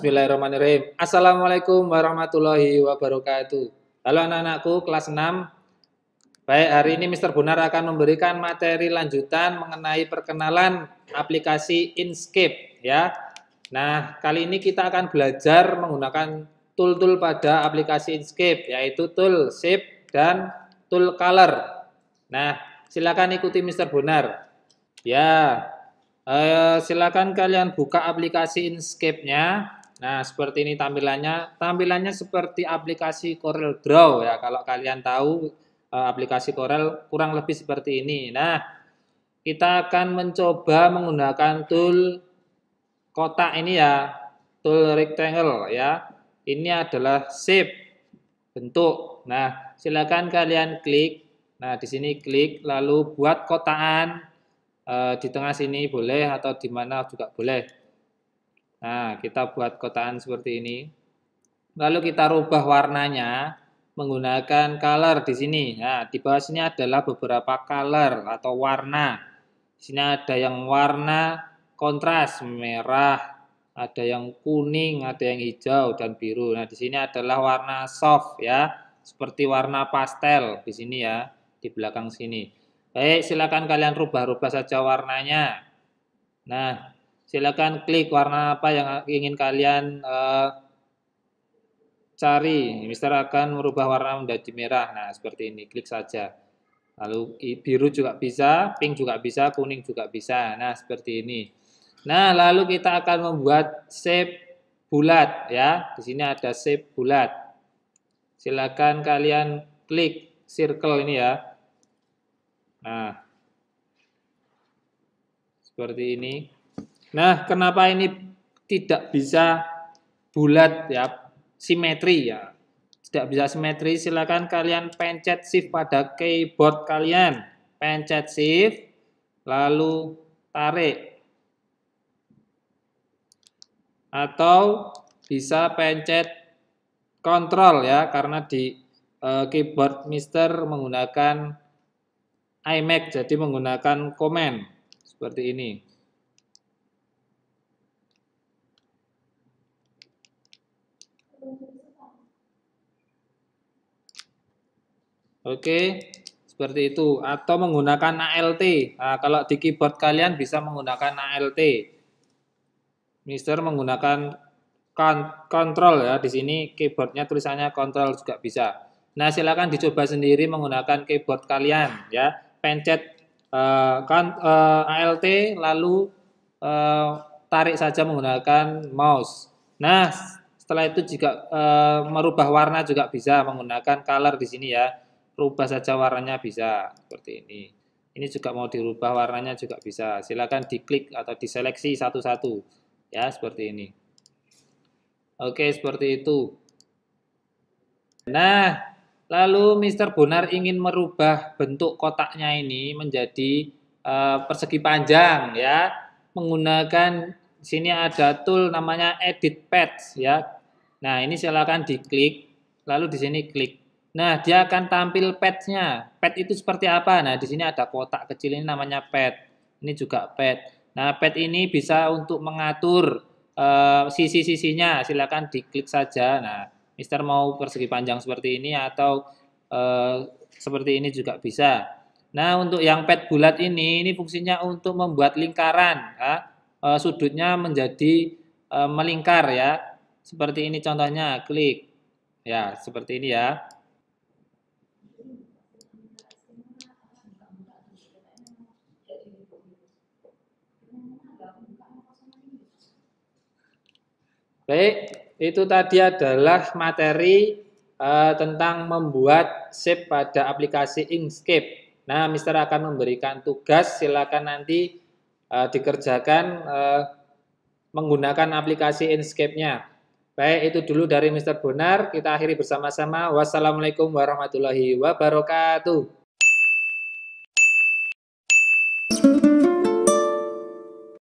Bismillahirrahmanirrahim. Assalamualaikum warahmatullahi wabarakatuh. Halo anak-anakku kelas 6. Baik, hari ini Mr. Bunar akan memberikan materi lanjutan mengenai perkenalan aplikasi Inkscape ya. Nah, kali ini kita akan belajar menggunakan tool-tool pada aplikasi Inkscape yaitu tool shape dan tool color. Nah, silakan ikuti Mr. Bunar. Ya, Uh, silakan kalian buka aplikasi inkscape nya Nah, seperti ini tampilannya. Tampilannya seperti aplikasi Corel Draw ya. Kalau kalian tahu eh, aplikasi Corel kurang lebih seperti ini. Nah, kita akan mencoba menggunakan tool kotak ini ya, tool rectangle ya. Ini adalah shape bentuk. Nah, silakan kalian klik. Nah, di sini klik lalu buat kotaan eh, di tengah sini boleh atau di mana juga boleh. Nah, kita buat kotaan seperti ini. Lalu kita rubah warnanya menggunakan color di sini. Nah, di bawah sini adalah beberapa color atau warna. Di sini ada yang warna kontras merah, ada yang kuning, ada yang hijau dan biru. Nah, di sini adalah warna soft ya, seperti warna pastel di sini ya, di belakang sini. Baik, silakan kalian rubah-rubah saja warnanya. Nah, Silakan klik warna apa yang ingin kalian uh, cari. Mister akan merubah warna menjadi merah. Nah, seperti ini. Klik saja. Lalu biru juga bisa, pink juga bisa, kuning juga bisa. Nah, seperti ini. Nah, lalu kita akan membuat shape bulat ya. Di sini ada shape bulat. Silakan kalian klik circle ini ya. Nah, seperti ini. Nah, kenapa ini tidak bisa bulat ya, simetri ya? Tidak bisa simetri, silakan kalian pencet shift pada keyboard kalian. Pencet shift, lalu tarik. Atau bisa pencet kontrol ya, karena di eh, keyboard Mister menggunakan iMac, jadi menggunakan command seperti ini. Oke, seperti itu. Atau menggunakan ALT. Nah, kalau di keyboard kalian bisa menggunakan ALT. Mister menggunakan Control ya. Di sini keyboardnya tulisannya Control juga bisa. Nah, silakan dicoba sendiri menggunakan keyboard kalian ya. Pencet uh, eh, kan, uh, eh, ALT lalu uh, tarik saja menggunakan mouse. Nah, setelah itu juga e, merubah warna juga bisa menggunakan color di sini ya. Rubah saja warnanya bisa seperti ini. Ini juga mau dirubah warnanya juga bisa. Silakan diklik atau diseleksi satu-satu ya seperti ini. Oke, seperti itu. Nah, lalu Mr. Bonar ingin merubah bentuk kotaknya ini menjadi uh, persegi panjang ya menggunakan sini ada tool namanya edit path ya Nah, ini silakan diklik, lalu di sini klik. Nah, dia akan tampil patch-nya. Patch itu seperti apa? Nah, di sini ada kotak kecil ini namanya patch. Ini juga patch. Nah, patch ini bisa untuk mengatur uh, sisi-sisinya. Silakan diklik saja. Nah, Mister mau persegi panjang seperti ini atau uh, seperti ini juga bisa. Nah, untuk yang patch bulat ini, ini fungsinya untuk membuat lingkaran. Ya. Uh, sudutnya menjadi melingkar ya. Seperti ini contohnya, klik. Ya, seperti ini ya. Baik, itu tadi adalah materi uh, tentang membuat shape pada aplikasi Inkscape. Nah, Mister akan memberikan tugas, silakan nanti uh, dikerjakan uh, menggunakan aplikasi Inkscape-nya. Baik, itu dulu dari Mr. Bonar. Kita akhiri bersama-sama. Wassalamualaikum warahmatullahi wabarakatuh.